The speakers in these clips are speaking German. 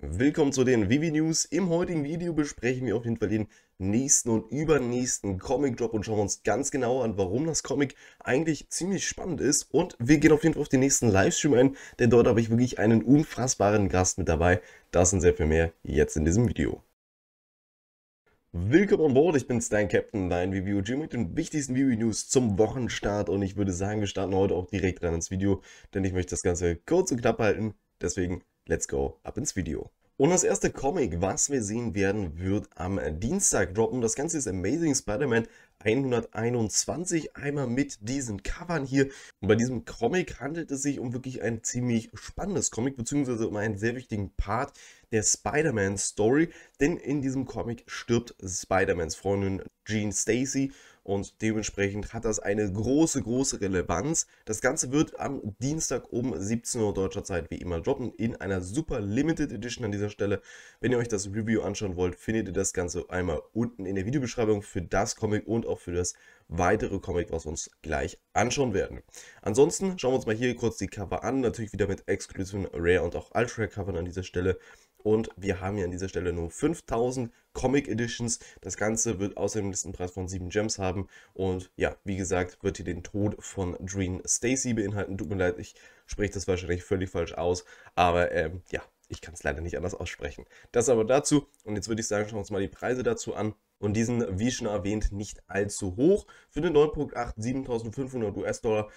Willkommen zu den Vivi News. Im heutigen Video besprechen wir auf jeden Fall den nächsten und übernächsten Comic Drop und schauen uns ganz genau an, warum das Comic eigentlich ziemlich spannend ist. Und wir gehen auf jeden Fall auf den nächsten Livestream ein, denn dort habe ich wirklich einen unfassbaren Gast mit dabei. Das und sehr viel mehr jetzt in diesem Video. Willkommen an Bord, ich bin Stein Captain, dein Review Jim mit den wichtigsten Review News zum Wochenstart und ich würde sagen, wir starten heute auch direkt rein ins Video, denn ich möchte das Ganze kurz und knapp halten, deswegen Let's go, ab ins Video. Und das erste Comic, was wir sehen werden, wird am Dienstag droppen. Das Ganze ist Amazing Spider-Man 121, einmal mit diesen Covern hier. Und bei diesem Comic handelt es sich um wirklich ein ziemlich spannendes Comic, beziehungsweise um einen sehr wichtigen Part der Spider-Man-Story. Denn in diesem Comic stirbt Spider-Mans Freundin Jean Stacy und dementsprechend hat das eine große, große Relevanz. Das Ganze wird am Dienstag um 17 Uhr deutscher Zeit wie immer droppen in einer super Limited Edition an dieser Stelle. Wenn ihr euch das Review anschauen wollt, findet ihr das Ganze einmal unten in der Videobeschreibung für das Comic und auch für das weitere Comic, was wir uns gleich anschauen werden. Ansonsten schauen wir uns mal hier kurz die Cover an, natürlich wieder mit exklusiven Rare und auch Ultra Covern an dieser Stelle. Und wir haben hier an dieser Stelle nur 5000 Comic Editions. Das Ganze wird außerdem einen Listenpreis von 7 Gems haben. Und ja, wie gesagt, wird hier den Tod von Dream Stacy beinhalten. Tut mir leid, ich spreche das wahrscheinlich völlig falsch aus. Aber ähm, ja, ich kann es leider nicht anders aussprechen. Das aber dazu. Und jetzt würde ich sagen, schauen wir uns mal die Preise dazu an. Und diesen, wie schon erwähnt, nicht allzu hoch. Für den 9.8 7500 US-Dollar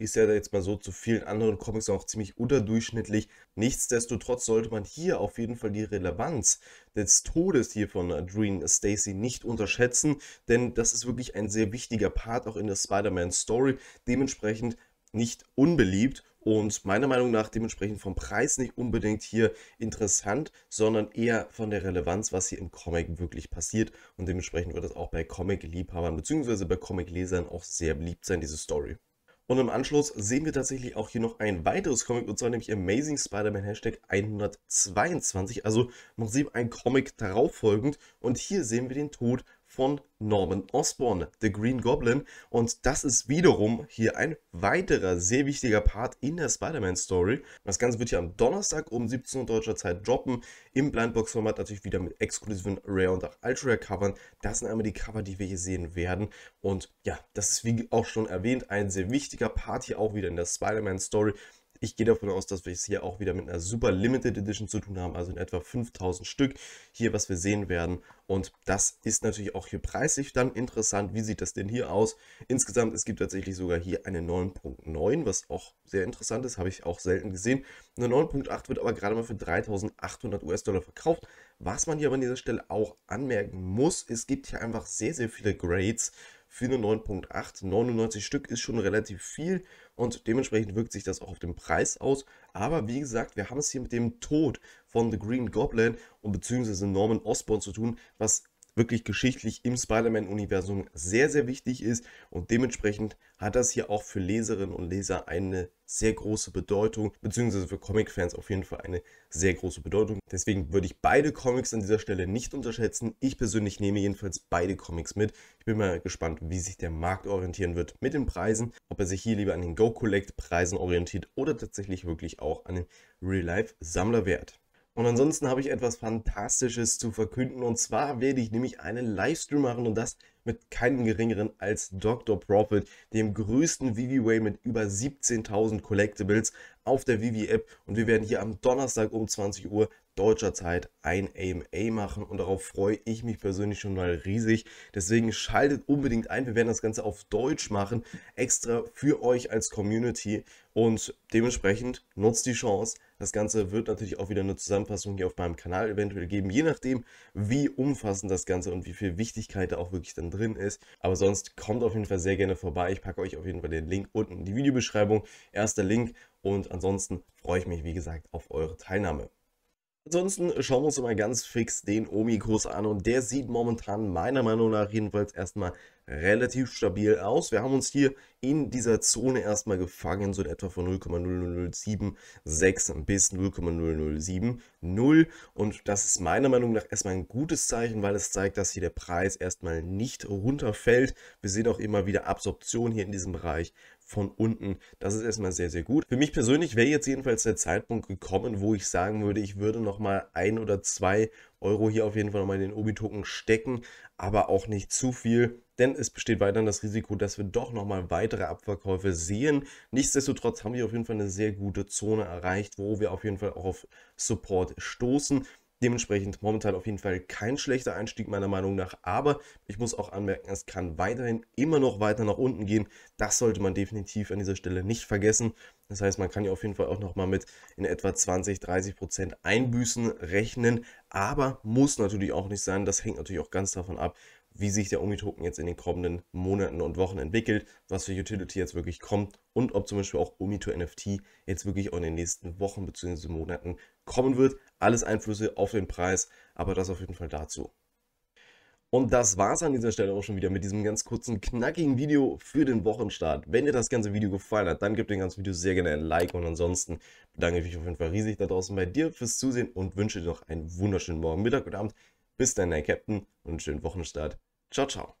ist ja jetzt mal so zu vielen anderen Comics auch ziemlich unterdurchschnittlich. Nichtsdestotrotz sollte man hier auf jeden Fall die Relevanz des Todes hier von Dream Stacy nicht unterschätzen, denn das ist wirklich ein sehr wichtiger Part auch in der Spider-Man-Story, dementsprechend nicht unbeliebt und meiner Meinung nach dementsprechend vom Preis nicht unbedingt hier interessant, sondern eher von der Relevanz, was hier im Comic wirklich passiert. Und dementsprechend wird das auch bei Comic-Liebhabern bzw. bei Comic-Lesern auch sehr beliebt sein, diese Story. Und im Anschluss sehen wir tatsächlich auch hier noch ein weiteres Comic, und zwar nämlich Amazing Spider-Man Hashtag 122. Also im Prinzip ein Comic darauf folgend. Und hier sehen wir den Tod von Norman Osborn, The Green Goblin. Und das ist wiederum hier ein weiterer sehr wichtiger Part in der Spider-Man-Story. Das Ganze wird hier am Donnerstag um 17 Uhr deutscher Zeit droppen. Im Blindbox-Format natürlich wieder mit exklusiven Rare und auch Ultra-Covern. Das sind einmal die Cover, die wir hier sehen werden. Und ja, das ist wie auch schon erwähnt ein sehr wichtiger Part hier auch wieder in der Spider-Man-Story. Ich gehe davon aus, dass wir es hier auch wieder mit einer super Limited Edition zu tun haben, also in etwa 5000 Stück hier, was wir sehen werden. Und das ist natürlich auch hier preislich dann interessant. Wie sieht das denn hier aus? Insgesamt, es gibt tatsächlich sogar hier eine 9.9, was auch sehr interessant ist, habe ich auch selten gesehen. Eine 9.8 wird aber gerade mal für 3.800 US-Dollar verkauft. Was man hier aber an dieser Stelle auch anmerken muss, es gibt hier einfach sehr, sehr viele Grades für eine 9.8. 99 Stück ist schon relativ viel und dementsprechend wirkt sich das auch auf den Preis aus. Aber wie gesagt, wir haben es hier mit dem Tod von The Green Goblin und beziehungsweise Norman Osborn zu tun, was wirklich geschichtlich im Spider-Man-Universum sehr, sehr wichtig ist. Und dementsprechend hat das hier auch für Leserinnen und Leser eine sehr große Bedeutung, beziehungsweise für Comic-Fans auf jeden Fall eine sehr große Bedeutung. Deswegen würde ich beide Comics an dieser Stelle nicht unterschätzen. Ich persönlich nehme jedenfalls beide Comics mit. Ich bin mal gespannt, wie sich der Markt orientieren wird mit den Preisen, ob er sich hier lieber an den Go-Collect-Preisen orientiert oder tatsächlich wirklich auch an den Real-Life-Sammlerwert. Und ansonsten habe ich etwas Fantastisches zu verkünden. Und zwar werde ich nämlich einen Livestream machen und das mit keinem geringeren als Dr. Profit, dem größten Vivi-Way mit über 17.000 Collectibles auf der Vivi-App. Und wir werden hier am Donnerstag um 20 Uhr deutscher Zeit ein AMA machen und darauf freue ich mich persönlich schon mal riesig. Deswegen schaltet unbedingt ein, wir werden das Ganze auf Deutsch machen, extra für euch als Community und dementsprechend nutzt die Chance. Das Ganze wird natürlich auch wieder eine Zusammenfassung hier auf meinem Kanal eventuell geben, je nachdem, wie umfassend das Ganze und wie viel Wichtigkeit da auch wirklich dann drin ist. Aber sonst kommt auf jeden Fall sehr gerne vorbei. Ich packe euch auf jeden Fall den Link unten in die Videobeschreibung. Erster Link. Und ansonsten freue ich mich, wie gesagt, auf eure Teilnahme. Ansonsten schauen wir uns mal ganz fix den Omi-Kurs an und der sieht momentan meiner Meinung nach jedenfalls erstmal relativ stabil aus. Wir haben uns hier in dieser Zone erstmal gefangen, so in etwa von 0,0076 bis 0,0070 und das ist meiner Meinung nach erstmal ein gutes Zeichen, weil es zeigt, dass hier der Preis erstmal nicht runterfällt. Wir sehen auch immer wieder Absorption hier in diesem Bereich von unten. Das ist erstmal sehr, sehr gut. Für mich persönlich wäre jetzt jedenfalls der Zeitpunkt gekommen, wo ich sagen würde, ich würde nochmal ein oder zwei Euro hier auf jeden Fall nochmal in den Obi-Token stecken, aber auch nicht zu viel, denn es besteht weiterhin das Risiko, dass wir doch nochmal weitere Abverkäufe sehen. Nichtsdestotrotz haben wir auf jeden Fall eine sehr gute Zone erreicht, wo wir auf jeden Fall auch auf Support stoßen. Dementsprechend momentan auf jeden Fall kein schlechter Einstieg meiner Meinung nach, aber ich muss auch anmerken, es kann weiterhin immer noch weiter nach unten gehen. Das sollte man definitiv an dieser Stelle nicht vergessen. Das heißt, man kann ja auf jeden Fall auch nochmal mit in etwa 20, 30 Prozent Einbüßen rechnen, aber muss natürlich auch nicht sein. Das hängt natürlich auch ganz davon ab, wie sich der Omi-Token jetzt in den kommenden Monaten und Wochen entwickelt, was für Utility jetzt wirklich kommt und ob zum Beispiel auch omi Omito NFT jetzt wirklich auch in den nächsten Wochen bzw. Monaten kommen wird. Alles Einflüsse auf den Preis, aber das auf jeden Fall dazu. Und das war es an dieser Stelle auch schon wieder mit diesem ganz kurzen, knackigen Video für den Wochenstart. Wenn dir das ganze Video gefallen hat, dann gib dem ganzen Video sehr gerne ein Like und ansonsten bedanke ich mich auf jeden Fall riesig da draußen bei dir fürs Zusehen und wünsche dir noch einen wunderschönen Morgen, Mittag und Abend. Bis dann, der Captain und einen schönen Wochenstart. Ciao, ciao.